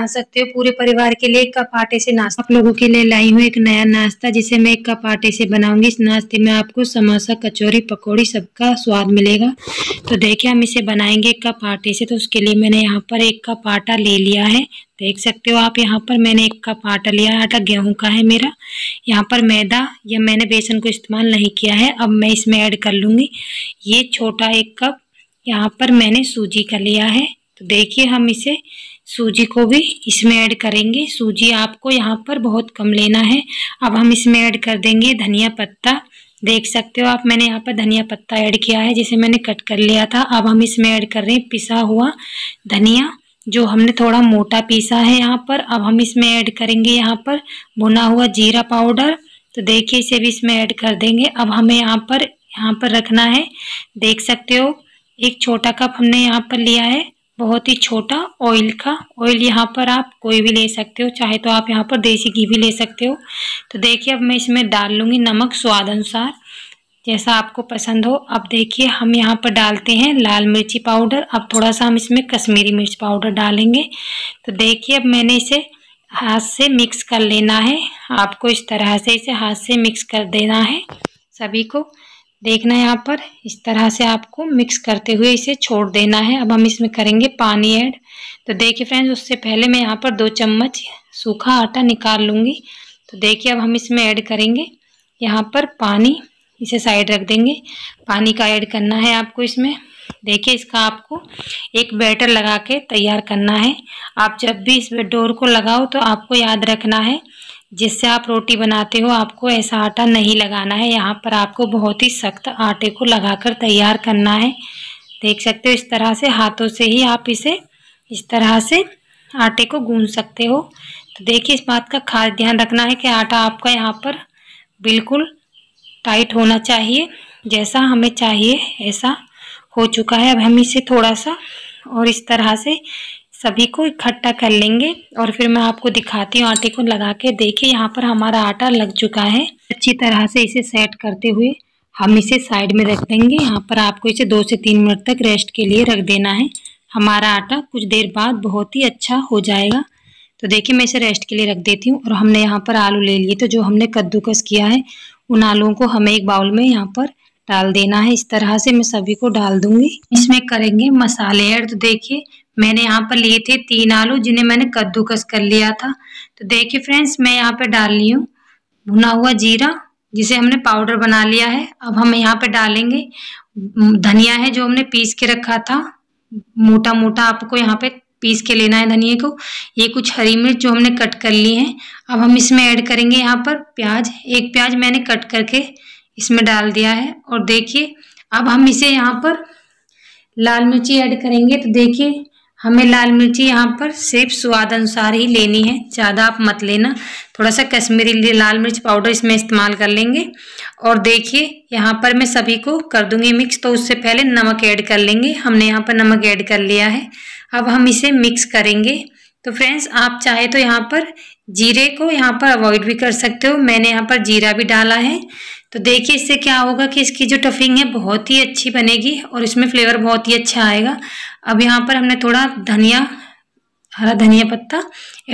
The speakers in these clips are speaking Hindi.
बना सकते हो पूरे परिवार के लिए एक कप आटे से नाश्ता आप लोगों के लिए लाई हूँ एक नया नाश्ता जिसे मैं एक कप आटे से बनाऊंगी इस नाश्ते में आपको समोसा कचौरी पकौड़ी सबका स्वाद मिलेगा तो देखिए हम इसे बनाएंगे एक कप आटे से तो उसके लिए मैंने यहाँ पर एक कप आटा ले लिया है देख सकते हो आप यहाँ पर मैंने एक कप आटा लिया है आटा गेहूं का है मेरा यहाँ पर मैदा या मैंने बेसन को इस्तेमाल नहीं किया है अब मैं इसमें ऐड कर लूँगी ये छोटा एक कप यहाँ पर मैंने सूजी का लिया है तो देखिए हम इसे सूजी को भी इसमें ऐड करेंगे सूजी आपको यहाँ पर बहुत कम लेना है अब हम इसमें ऐड कर देंगे धनिया पत्ता देख सकते हो आप मैंने यहाँ पर धनिया पत्ता ऐड किया है जिसे मैंने कट कर लिया था अब हम इसमें ऐड कर रहे हैं पिसा हुआ धनिया जो हमने थोड़ा मोटा पीसा है यहाँ पर अब हम इसमें ऐड करेंगे यहाँ पर भुना हुआ जीरा पाउडर तो देखिए इसे भी इसमें ऐड कर देंगे अब हमें यहाँ पर यहाँ पर रखना है देख सकते हो एक छोटा कप हमने यहाँ पर लिया है बहुत ही छोटा ऑयल का ऑयल यहाँ पर आप कोई भी ले सकते हो चाहे तो आप यहाँ पर देसी घी भी ले सकते हो तो देखिए अब मैं इसमें डाल लूँगी नमक स्वाद अनुसार जैसा आपको पसंद हो अब देखिए हम यहाँ पर डालते हैं लाल मिर्ची पाउडर अब थोड़ा सा हम इसमें कश्मीरी मिर्च पाउडर डालेंगे तो देखिए अब मैंने इसे हाथ से मिक्स कर लेना है आपको इस तरह से इसे हाथ से मिक्स कर देना है सभी को देखना है यहाँ पर इस तरह से आपको मिक्स करते हुए इसे छोड़ देना है अब हम इसमें करेंगे पानी ऐड तो देखिए फ्रेंड्स उससे पहले मैं यहाँ पर दो चम्मच सूखा आटा निकाल लूँगी तो देखिए अब हम इसमें ऐड करेंगे यहाँ पर पानी इसे साइड रख देंगे पानी का ऐड करना है आपको इसमें देखिए इसका आपको एक बैटर लगा के तैयार करना है आप जब भी इस डोर को लगाओ तो आपको याद रखना है जिससे आप रोटी बनाते हो आपको ऐसा आटा नहीं लगाना है यहाँ पर आपको बहुत ही सख्त आटे को लगाकर तैयार करना है देख सकते हो इस तरह से हाथों से ही आप इसे इस तरह से आटे को गूंद सकते हो तो देखिए इस बात का खास ध्यान रखना है कि आटा आपका यहाँ पर बिल्कुल टाइट होना चाहिए जैसा हमें चाहिए ऐसा हो चुका है अब हम इसे थोड़ा सा और इस तरह से सभी को इकट्ठा कर लेंगे और फिर मैं आपको दिखाती हूँ आटे को लगा के देखिए यहाँ पर हमारा आटा लग चुका है अच्छी तरह से इसे सेट करते हुए हम इसे साइड में रख देंगे यहाँ पर आपको इसे दो से तीन मिनट तक रेस्ट के लिए रख देना है हमारा आटा कुछ देर बाद बहुत ही अच्छा हो जाएगा तो देखिए मैं इसे रेस्ट के लिए रख देती हूँ और हमने यहाँ पर आलू ले लिए तो जो हमने कद्दूकस किया है उन आलुओं को हमें एक बाउल में यहाँ पर डाल देना है इस तरह से मैं सभी को डाल दूंगी इसमें करेंगे मसाले ऐड तो देखिए मैंने यहाँ पर लिए थे तीन आलू जिन्हें मैंने कद्दूकस कर लिया था तो देखिए फ्रेंड्स मैं यहाँ पर डाल ली हूँ भुना हुआ जीरा जिसे हमने पाउडर बना लिया है अब हम यहाँ पर डालेंगे धनिया है जो हमने पीस के रखा था मोटा मोटा आपको यहाँ पे पीस के लेना है धनिए को ये कुछ हरी मिर्च जो हमने कट कर ली हैं अब हम इसमें ऐड करेंगे यहाँ पर प्याज एक प्याज मैंने कट करके इसमें डाल दिया है और देखिए अब हम इसे यहाँ पर लाल मिर्ची ऐड करेंगे तो देखिए हमें लाल मिर्ची यहाँ पर सिर्फ स्वाद अनुसार ही लेनी है ज़्यादा आप मत लेना थोड़ा सा कश्मीरी लाल मिर्च पाउडर इसमें इस्तेमाल कर लेंगे और देखिए यहाँ पर मैं सभी को कर दूंगी मिक्स तो उससे पहले नमक ऐड कर लेंगे हमने यहाँ पर नमक ऐड कर लिया है अब हम इसे मिक्स करेंगे तो फ्रेंड्स आप चाहे तो यहाँ पर जीरे को यहाँ पर अवॉइड भी कर सकते हो मैंने यहाँ पर जीरा भी डाला है तो देखिए इससे क्या होगा कि इसकी जो टफिंग है बहुत ही अच्छी बनेगी और इसमें फ्लेवर बहुत ही अच्छा आएगा अब यहाँ पर हमने थोड़ा धनिया हरा धनिया पत्ता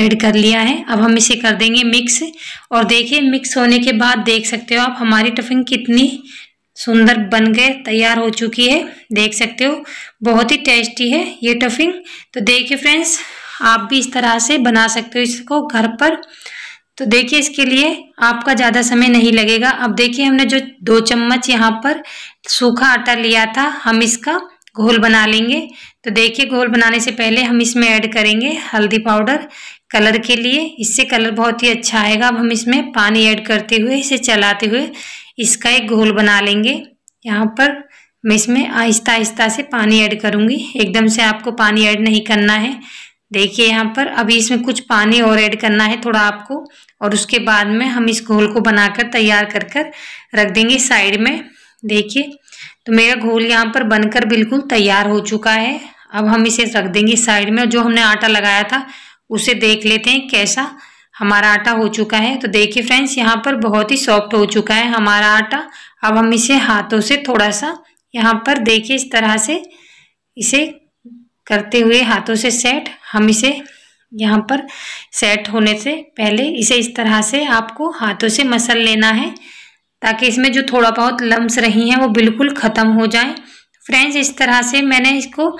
ऐड कर लिया है अब हम इसे कर देंगे मिक्स और देखिए मिक्स होने के बाद देख सकते हो आप हमारी टफिंग कितनी सुंदर बन गए तैयार हो चुकी है देख सकते हो बहुत ही टेस्टी है ये टफिंग तो देखिए फ्रेंड्स आप भी इस तरह से बना सकते हो इसको घर पर तो देखिए इसके लिए आपका ज़्यादा समय नहीं लगेगा अब देखिए हमने जो दो चम्मच यहाँ पर सूखा आटा लिया था हम इसका घोल बना लेंगे तो देखिए घोल बनाने से पहले हम इसमें ऐड करेंगे हल्दी पाउडर कलर के लिए इससे कलर बहुत ही अच्छा आएगा अब हम इसमें पानी ऐड करते हुए इसे चलाते हुए इसका एक घोल बना लेंगे यहाँ पर मैं इसमें आहिस्ता आहिस्ता से पानी ऐड करूँगी एकदम से आपको पानी ऐड नहीं करना है देखिए यहाँ पर अभी इसमें कुछ पानी और ऐड करना है थोड़ा आपको और उसके बाद में हम इस घोल को बनाकर तैयार कर कर रख देंगे साइड में देखिए तो मेरा घोल यहाँ पर बनकर बिल्कुल तैयार हो चुका है अब हम इसे रख देंगे साइड में और जो हमने आटा लगाया था उसे देख लेते हैं कैसा हमारा आटा हो चुका है तो देखिए फ्रेंड्स यहाँ पर बहुत ही सॉफ्ट हो चुका है हमारा आटा अब हम इसे हाथों से थोड़ा सा यहाँ पर देखिए इस तरह से इसे करते हुए हाथों से सेट हम इसे यहाँ पर सेट होने से पहले इसे इस तरह से आपको हाथों से मसल लेना है ताकि इसमें जो थोड़ा बहुत लम्स रही हैं वो बिल्कुल ख़त्म हो जाएं फ्रेंड्स इस तरह से मैंने इसको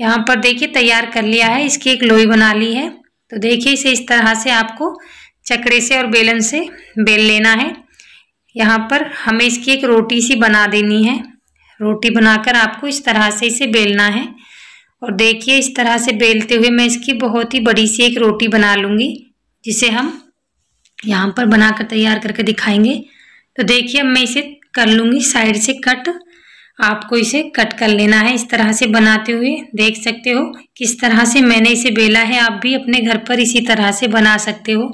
यहाँ पर देखिए तैयार कर लिया है इसकी एक लोई बना ली है तो देखिए इसे इस तरह से आपको चकड़े से और बेलन से बेल लेना है यहाँ पर हमें इसकी एक रोटी सी बना देनी है रोटी बनाकर आपको इस तरह से इसे बेलना है और देखिए इस तरह से बेलते हुए मैं इसकी बहुत ही बड़ी सी एक रोटी बना लूँगी जिसे हम यहाँ पर बना कर तैयार करके दिखाएंगे तो देखिए अब मैं इसे कर लूँगी साइड से कट आपको इसे कट कर लेना है इस तरह से बनाते हुए देख सकते हो किस तरह से मैंने इसे बेला है आप भी अपने घर पर इसी तरह से बना सकते हो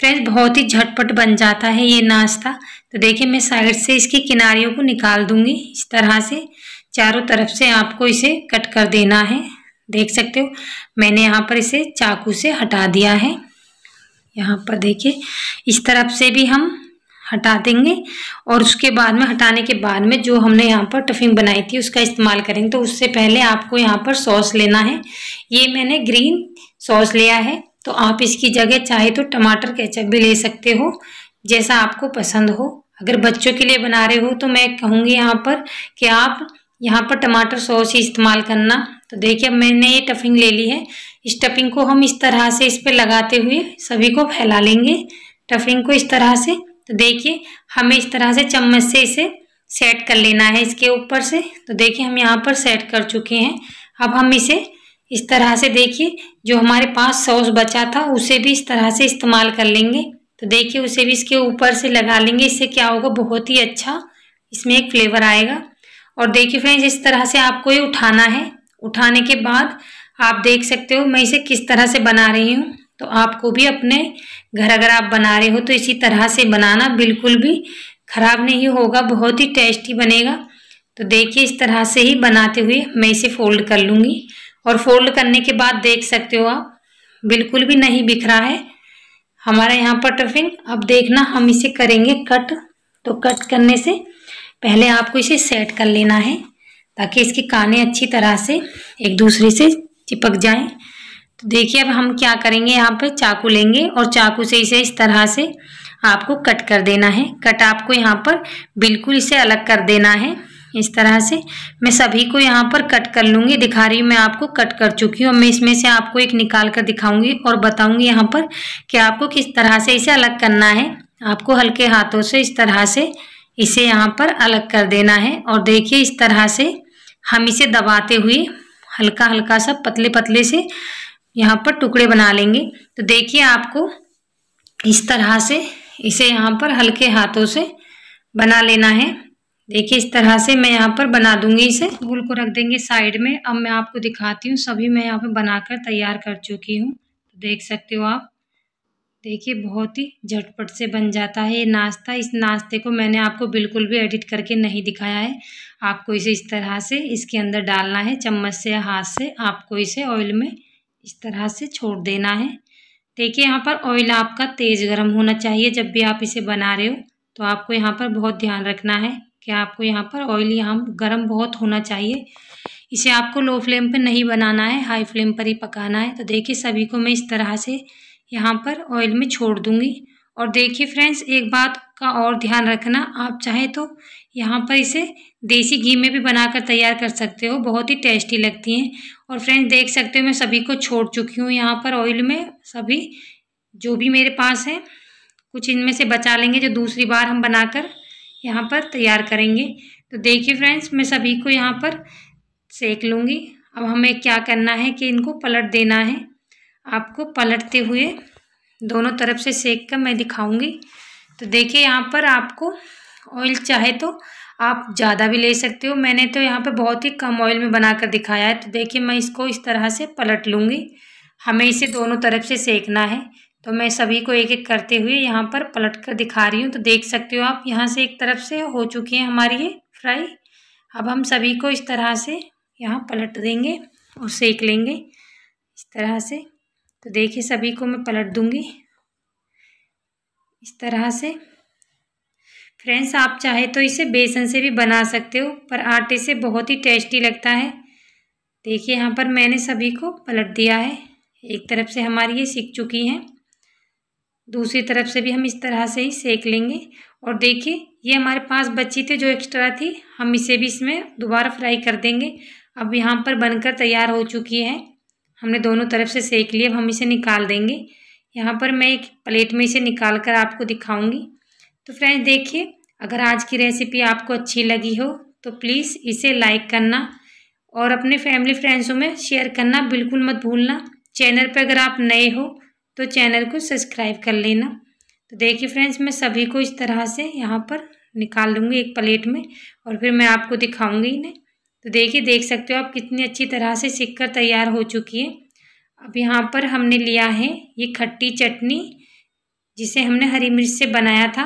फ्रेंड्स बहुत ही झटपट बन जाता है ये नाश्ता तो देखिए मैं साइड से इसकी किनारियों को निकाल दूंगी इस तरह से चारों तरफ से आपको इसे कट कर देना है देख सकते हो मैंने यहाँ पर इसे चाकू से हटा दिया है यहाँ पर देखिए इस तरफ से भी हम हटा देंगे और उसके बाद में हटाने के बाद में जो हमने यहाँ पर टफिंग बनाई थी उसका इस्तेमाल करेंगे तो उससे पहले आपको यहाँ पर सॉस लेना है ये मैंने ग्रीन सॉस लिया है तो आप इसकी जगह चाहे तो टमाटर केचप भी ले सकते हो जैसा आपको पसंद हो अगर बच्चों के लिए बना रहे हो तो मैं कहूँगी यहाँ पर कि आप यहाँ पर टमाटर सॉस ही इस्तेमाल करना तो देखिए अब मैंने ये टफिंग ले ली है इस टफिंग को हम इस तरह से इस पर लगाते हुए सभी को फैला लेंगे टफिंग को इस तरह से तो देखिए हमें इस तरह से चम्मच से इसे सेट कर लेना है इसके ऊपर से तो देखिए हम यहाँ पर सेट कर चुके हैं अब हम इसे इस तरह से देखिए जो हमारे पास सॉस बचा था उसे भी इस तरह से इस्तेमाल कर लेंगे तो देखिए उसे भी इसके ऊपर से लगा लेंगे इससे क्या होगा बहुत ही अच्छा इसमें एक फ्लेवर आएगा और देखिए फ्रेंड्स इस तरह से आपको ये उठाना है उठाने के बाद आप देख सकते हो मैं इसे किस तरह से बना रही हूँ तो आपको भी अपने घर अगर आप बना रहे हो तो इसी तरह से बनाना बिल्कुल भी ख़राब नहीं होगा बहुत ही टेस्टी बनेगा तो देखिए इस तरह से ही बनाते हुए मैं इसे फोल्ड कर लूँगी और फोल्ड करने के बाद देख सकते हो आप बिल्कुल भी नहीं बिखरा है हमारे यहाँ पर टफिंग अब देखना हम इसे करेंगे कट तो कट करने से पहले आपको इसे सेट कर लेना है ताकि इसके काने अच्छी तरह से एक दूसरे से चिपक जाएं तो देखिए अब हम क्या करेंगे यहाँ पर चाकू लेंगे और चाकू से इसे इस तरह से आपको कट कर देना है कट आपको यहाँ पर बिल्कुल इसे अलग कर देना है इस तरह से मैं सभी को यहाँ पर कट कर लूँगी दिखा रही हूँ मैं आपको कट कर चुकी हूँ मैं इसमें से आपको एक निकाल कर दिखाऊंगी और बताऊंगी यहाँ पर कि आपको किस तरह से इसे अलग करना है आपको हल्के हाथों से इस तरह से इसे यहाँ पर अलग कर देना है और देखिए इस तरह से हम इसे दबाते हुए हल्का हल्का सा पतले पतले से यहाँ पर टुकड़े बना लेंगे तो देखिए आपको इस तरह से इसे यहाँ पर हल्के हाथों से बना लेना है देखिए इस तरह से मैं यहाँ पर बना दूंगी इसे गोल को रख देंगे साइड में अब मैं आपको दिखाती हूँ सभी मैं यहाँ पर बनाकर तैयार कर चुकी हूँ तो देख सकते हो आप देखिए बहुत ही झटपट से बन जाता है ये नाश्ता इस नाश्ते को मैंने आपको बिल्कुल भी एडिट करके नहीं दिखाया है आपको इसे इस तरह से इसके अंदर डालना है चम्मच से या हाथ से आपको इसे ऑयल में इस तरह से छोड़ देना है देखिए यहाँ पर ऑयल आपका तेज़ गर्म होना चाहिए जब भी आप इसे बना रहे हो तो आपको यहाँ पर बहुत ध्यान रखना है कि आपको यहाँ पर ऑयल यहाँ गर्म बहुत होना चाहिए इसे आपको लो फ्लेम पर नहीं बनाना है हाई फ्लेम पर ही पकाना है तो देखिए सभी को मैं इस तरह से यहाँ पर ऑयल में छोड़ दूँगी और देखिए फ्रेंड्स एक बात का और ध्यान रखना आप चाहे तो यहाँ पर इसे देसी घी में भी बनाकर तैयार कर सकते हो बहुत ही टेस्टी लगती हैं और फ्रेंड्स देख सकते हो मैं सभी को छोड़ चुकी हूँ यहाँ पर ऑयल में सभी जो भी मेरे पास है कुछ इनमें से बचा लेंगे जो दूसरी बार हम बनाकर यहाँ पर तैयार करेंगे तो देखिए फ्रेंड्स मैं सभी को यहाँ पर सेक लूँगी अब हमें क्या करना है कि इनको पलट देना है आपको पलटते हुए दोनों तरफ से सेक कर मैं दिखाऊंगी तो देखिए यहाँ पर आपको ऑयल चाहे तो आप ज़्यादा भी ले सकते हो मैंने तो यहाँ पर बहुत ही कम ऑयल में बना कर दिखाया है तो देखिए मैं इसको इस तरह से पलट लूँगी हमें इसे दोनों तरफ से सेकना है तो मैं सभी को एक एक करते हुए यहाँ पर पलट कर दिखा रही हूँ तो देख सकते हो आप यहाँ से एक तरफ से हो चुकी है हमारी ये फ्राई अब हम सभी को इस तरह से यहाँ पलट देंगे और सेक लेंगे इस तरह से तो देखिए सभी को मैं पलट दूँगी इस तरह से फ्रेंड्स आप चाहे तो इसे बेसन से भी बना सकते हो पर आटे से बहुत ही टेस्टी लगता है देखिए यहाँ पर मैंने सभी को पलट दिया है एक तरफ से हमारी ये सीख चुकी हैं दूसरी तरफ से भी हम इस तरह से ही सेक लेंगे और देखिए ये हमारे पास बची थी जो एक्स्ट्रा थी हम इसे भी इसमें दोबारा फ्राई कर देंगे अब यहाँ पर बनकर तैयार हो चुकी है हमने दोनों तरफ से सेक लिए अब हम इसे निकाल देंगे यहाँ पर मैं एक प्लेट में इसे निकाल कर आपको दिखाऊंगी तो फ्रेंड्स देखिए अगर आज की रेसिपी आपको अच्छी लगी हो तो प्लीज़ इसे लाइक करना और अपने फैमिली फ्रेंड्सों में शेयर करना बिल्कुल मत भूलना चैनल पर अगर आप नए हो तो चैनल को सब्सक्राइब कर लेना तो देखिए फ्रेंड्स मैं सभी को इस तरह से यहाँ पर निकाल लूँगी एक प्लेट में और फिर मैं आपको दिखाऊँगी इन्हें तो देखिए देख सकते हो आप कितनी अच्छी तरह से सिक कर तैयार हो चुकी है अब यहाँ पर हमने लिया है ये खट्टी चटनी जिसे हमने हरी मिर्च से बनाया था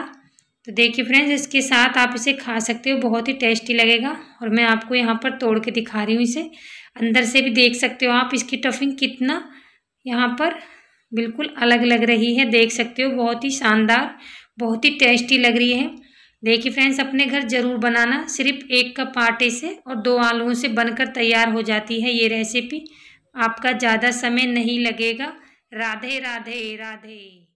तो देखिए फ्रेंड्स इसके साथ आप इसे खा सकते हो बहुत ही टेस्टी लगेगा और मैं आपको यहाँ पर तोड़ के दिखा रही हूँ इसे अंदर से भी देख सकते हो आप इसकी टफिंग कितना यहाँ पर बिल्कुल अलग लग रही है देख सकते हो बहुत ही शानदार बहुत ही टेस्टी लग रही है देखिए फ्रेंड्स अपने घर ज़रूर बनाना सिर्फ एक कप आटे से और दो आलुओं से बनकर तैयार हो जाती है ये रेसिपी आपका ज़्यादा समय नहीं लगेगा राधे राधे राधे